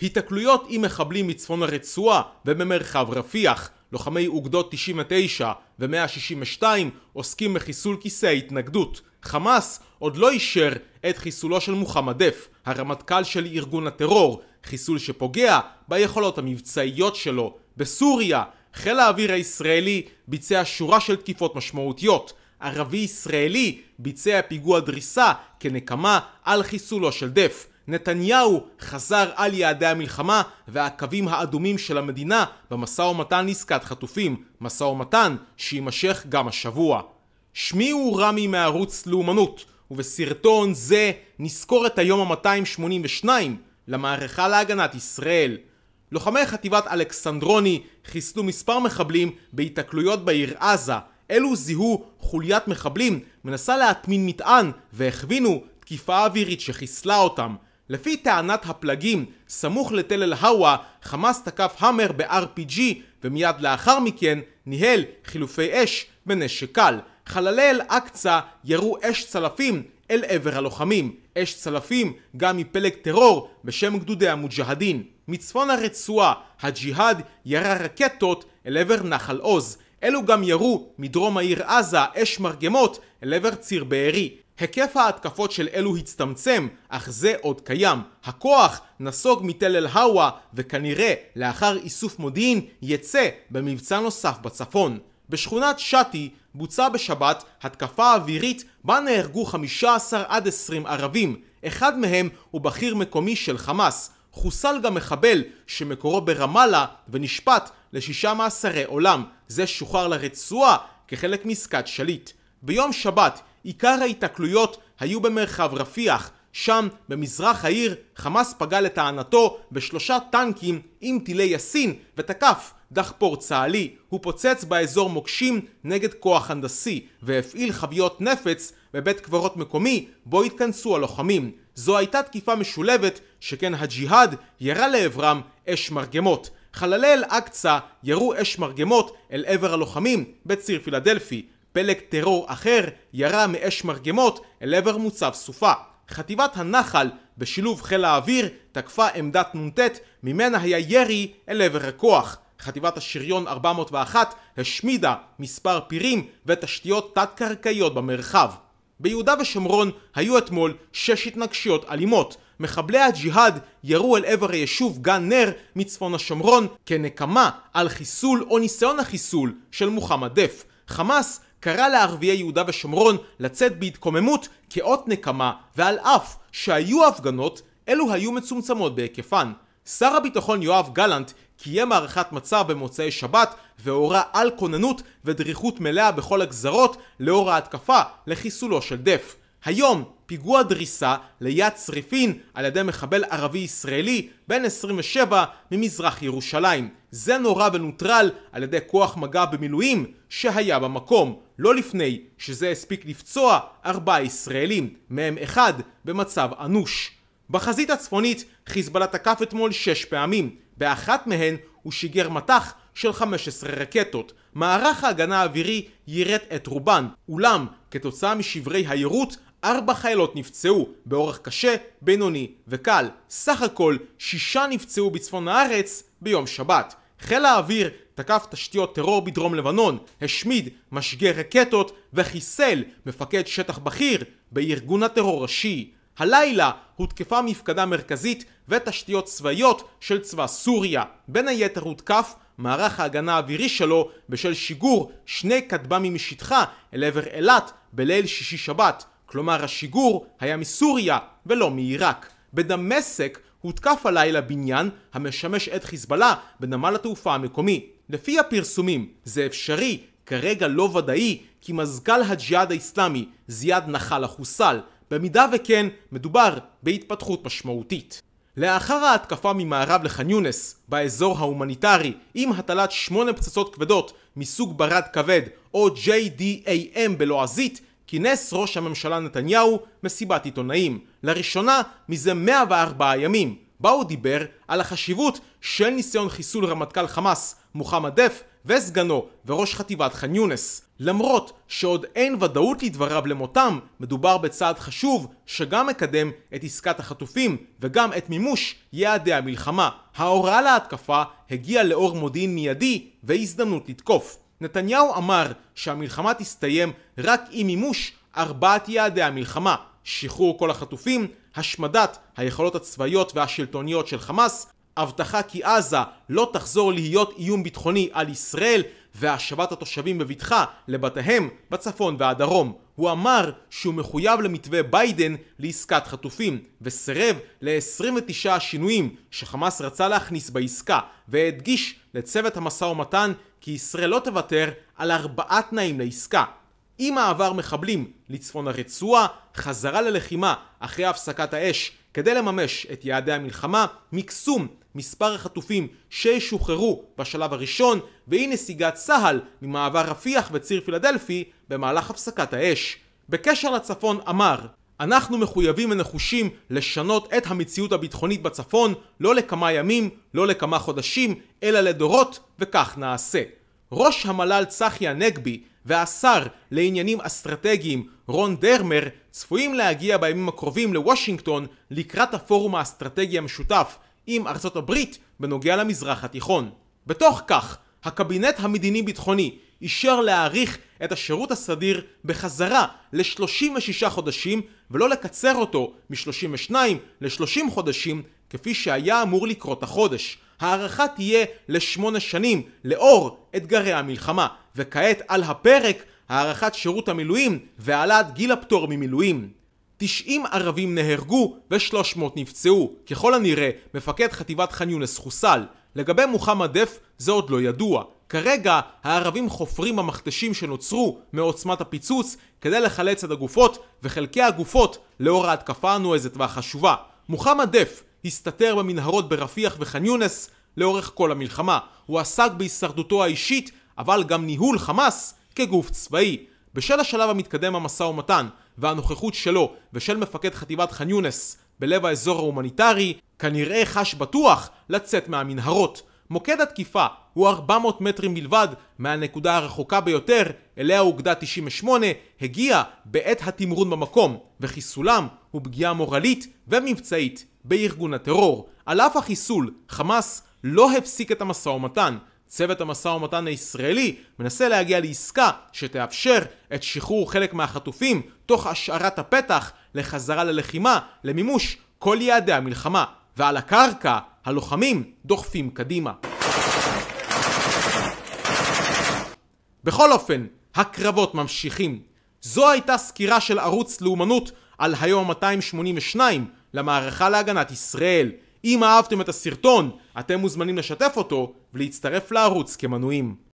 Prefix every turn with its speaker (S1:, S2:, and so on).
S1: היתקלויות עם מחבלים מצפון הרצועה ובמרחב רפיח. לוחמי אוגדות 99 ו-162 עוסקים בחיסול כיסא ההתנגדות. חמאס עוד לא אישר את חיסולו של מוחמד דף, הרמטכ"ל של ארגון הטרור, חיסול שפוגע ביכולות המבצעיות שלו. בסוריה, חיל האוויר הישראלי ביצע שורה של תקיפות משמעותיות. ערבי ישראלי ביצע פיגוע דריסה כנקמה על חיסולו של דף. נתניהו חזר על יעדי המלחמה והקווים האדומים של המדינה במשא ומתן לעסקת חטופים, משא ומתן שיימשך גם השבוע. שמי הוא רמי מערוץ לאומנות, ובסרטון זה נזכור את היום ה-282 למערכה להגנת ישראל. לוחמי חטיבת אלכסנדרוני חיסלו מספר מחבלים בהיתקלויות בעיר עזה. אלו זיהו חוליית מחבלים מנסה להטמין מטען והכווינו תקיפה אווירית שחיסלה אותם. לפי טענת הפלגים, סמוך לתל אל-הווא, חמאס תקף המר ב-RPG ומיד לאחר מכן ניהל חילופי אש בנשק קל. חללי אל-אקצא ירו אש צלפים אל עבר הלוחמים, אש צלפים גם מפלג טרור בשם גדודי המוג'הדין. מצפון הרצועה, הג'יהאד ירה רקטות אל עבר נחל עוז. אלו גם ירו מדרום העיר עזה אש מרגמות אל עבר ציר בארי. היקף ההתקפות של אלו הצטמצם, אך זה עוד קיים. הכוח נסוג מתל אל-הווא, וכנראה לאחר איסוף מודיעין יצא במבצע נוסף בצפון. בשכונת שתי בוצע בשבת התקפה אווירית בה נהרגו 15 עד 20 ערבים. אחד מהם הוא בכיר מקומי של חמאס. חוסל גם מחבל שמקורו ברמאללה ונשפט לשישה מאסרי עולם. זה שוחרר לרצועה כחלק מעסקת שליט. ביום שבת עיקר ההיתקלויות היו במרחב רפיח, שם, במזרח העיר, חמאס פגע לטענתו בשלושה טנקים עם טילי יאסין ותקף דחפור צה"לי. הוא פוצץ באזור מוקשים נגד כוח הנדסי והפעיל חביות נפץ בבית קברות מקומי בו התכנסו הלוחמים. זו הייתה תקיפה משולבת שכן הג'יהאד ירה לעברם אש מרגמות. חללי אל-אקצא ירו אש מרגמות אל עבר הלוחמים בציר פילדלפי. פלג טרור אחר ירה מאש מרגמות אל עבר מוצב סופה. חטיבת הנחל, בשילוב חיל האוויר, תקפה עמדת נ"ט, ממנה היה ירי אל עבר הכוח. חטיבת השריון 401 השמידה מספר פירים ותשתיות תת-קרקעיות במרחב. ביהודה ושומרון היו אתמול שש התנגשויות אלימות. מחבלי הג'יהאד ירו אל עבר היישוב גן נר מצפון השומרון כנקמה על חיסול או ניסיון החיסול של מוחמד דף. חמאס קרא לערביי יהודה ושומרון לצאת בהתקוממות כאות נקמה, ועל אף שהיו הפגנות, אלו היו מצומצמות בהיקפן. שר הביטחון יואב גלנט קיים הערכת מצב במוצאי שבת והורה על כוננות ודריכות מלאה בכל הגזרות לאור ההתקפה לחיסולו של דף. היום פיגוע דריסה ליד צריפין על ידי מחבל ערבי ישראלי בן 27 ממזרח ירושלים. זה נורא ונוטרל על ידי כוח מגע במילואים שהיה במקום, לא לפני שזה הספיק לפצוע ארבעה ישראלים, מהם אחד במצב אנוש. בחזית הצפונית חיזבאללה תקף אתמול שש פעמים, באחת מהן הוא שיגר מטח של 15 רקטות. מערך ההגנה האווירי יירט את רובן, אולם כתוצאה משברי היירוט ארבע חיילות נפצעו באורח קשה, בינוני וקל. סך הכל שישה נפצעו בצפון הארץ ביום שבת. חיל האוויר תקף תשתיות טרור בדרום לבנון, השמיד משגי רקטות וחיסל מפקד שטח בכיר בארגון הטרור ראשי. הלילה הותקפה מפקדה מרכזית ותשתיות צבאיות של צבא סוריה. בין היתר הותקף מערך ההגנה האווירי שלו בשל שיגור שני כטב"מים משטחה אל עבר אילת בליל שישי שבת. כלומר השיגור היה מסוריה ולא מעיראק. בדמשק הותקף הלילה בניין המשמש את חיזבאללה בנמל התעופה המקומי. לפי הפרסומים זה אפשרי, כרגע לא ודאי, כי מזכ"ל הג'יהאד האיסלאמי זיאד נחל החוסל. במידה וכן, מדובר בהתפתחות משמעותית. לאחר ההתקפה ממערב לח'אן יונס, באזור ההומניטרי, עם הטלת שמונה פצצות כבדות מסוג ברד כבד, או JDAM בלועזית, כינס ראש הממשלה נתניהו מסיבת עיתונאים, לראשונה מזה 104 ימים, בה הוא דיבר על החשיבות של ניסיון חיסול רמטכ"ל חמאס מוחמד דף וסגנו וראש חטיבת ח'אן יונס. למרות שעוד אין ודאות לדבריו למותם, מדובר בצעד חשוב שגם מקדם את עסקת החטופים וגם את מימוש יעדי המלחמה. ההוראה להתקפה הגיעה לאור מודיעין מיידי והזדמנות לתקוף. נתניהו אמר שהמלחמה תסתיים רק עם מימוש ארבעת יעדי המלחמה שחרור כל החטופים, השמדת היכולות הצבאיות והשלטוניות של חמאס, הבטחה כי עזה לא תחזור להיות איום ביטחוני על ישראל והשבת התושבים בבטחה לבתיהם בצפון והדרום. הוא אמר שהוא מחויב למתווה ביידן לעסקת חטופים, וסירב ל-29 השינויים שחמאס רצה להכניס בעסקה, והדגיש לצוות המשא ומתן כי ישראל לא תוותר על ארבעה תנאים לעסקה. אי מעבר מחבלים לצפון הרצועה, חזרה ללחימה אחרי הפסקת האש כדי לממש את יעדי המלחמה, מקסום מספר החטופים שישוחררו בשלב הראשון ואי נסיגת צה"ל ממעבר רפיח וציר פילדלפי במהלך הפסקת האש. בקשר לצפון אמר אנחנו מחויבים ונחושים לשנות את המציאות הביטחונית בצפון לא לכמה ימים, לא לכמה חודשים, אלא לדורות, וכך נעשה. ראש המל"ל צחי הנגבי והשר לעניינים אסטרטגיים רון דרמר צפויים להגיע בימים הקרובים לוושינגטון לקראת הפורום האסטרטגי המשותף עם ארצות הברית בנוגע למזרח התיכון. בתוך כך, הקבינט המדיני-ביטחוני אישר להאריך את השירות הסדיר בחזרה ל-36 חודשים ולא לקצר אותו מ-32 ל-30 חודשים כפי שהיה אמור לקרות החודש. ההארכה תהיה לשמונה שנים, לאור אתגרי המלחמה. וכעת על הפרק הארכת שירות המילואים והעלאת גיל הפטור ממילואים. 90 ערבים נהרגו ו-300 נפצעו. ככל הנראה, מפקד חטיבת ח'אן יונס חוסל. לגבי מוחמד דף, זה עוד לא ידוע. כרגע, הערבים חופרים במכתשים שנוצרו מעוצמת הפיצוץ כדי לחלץ את הגופות וחלקי הגופות לאור ההתקפה הנועזת והחשובה. מוחמד דף, הסתתר במנהרות ברפיח וח'אן יונס לאורך כל המלחמה. הוא עסק בהישרדותו האישית, אבל גם ניהול חמאס כגוף צבאי. בשל השלב המתקדם במשא ומתן, והנוכחות שלו ושל מפקד חטיבת ח'אן יונס בלב האזור ההומניטרי, כנראה חש בטוח לצאת מהמנהרות. מוקד התקיפה הוא 400 מטרים בלבד מהנקודה הרחוקה ביותר אליה אוגדה 98 הגיעה בעת התמרון במקום, וחיסולם הוא פגיעה מורלית ומבצעית בארגון הטרור. על אף החיסול, חמאס לא הפסיק את המשא ומתן. צוות המשא ומתן הישראלי מנסה להגיע לעסקה שתאפשר את שחרור חלק מהחטופים תוך השארת הפתח לחזרה ללחימה, למימוש כל יעדי המלחמה. ועל הקרקע, הלוחמים דוחפים קדימה. בכל אופן, הקרבות ממשיכים. זו הייתה סקירה של ערוץ לאומנות על היום ה-282 למערכה להגנת ישראל. אם אהבתם את הסרטון, אתם מוזמנים לשתף אותו ולהצטרף לערוץ כמנויים.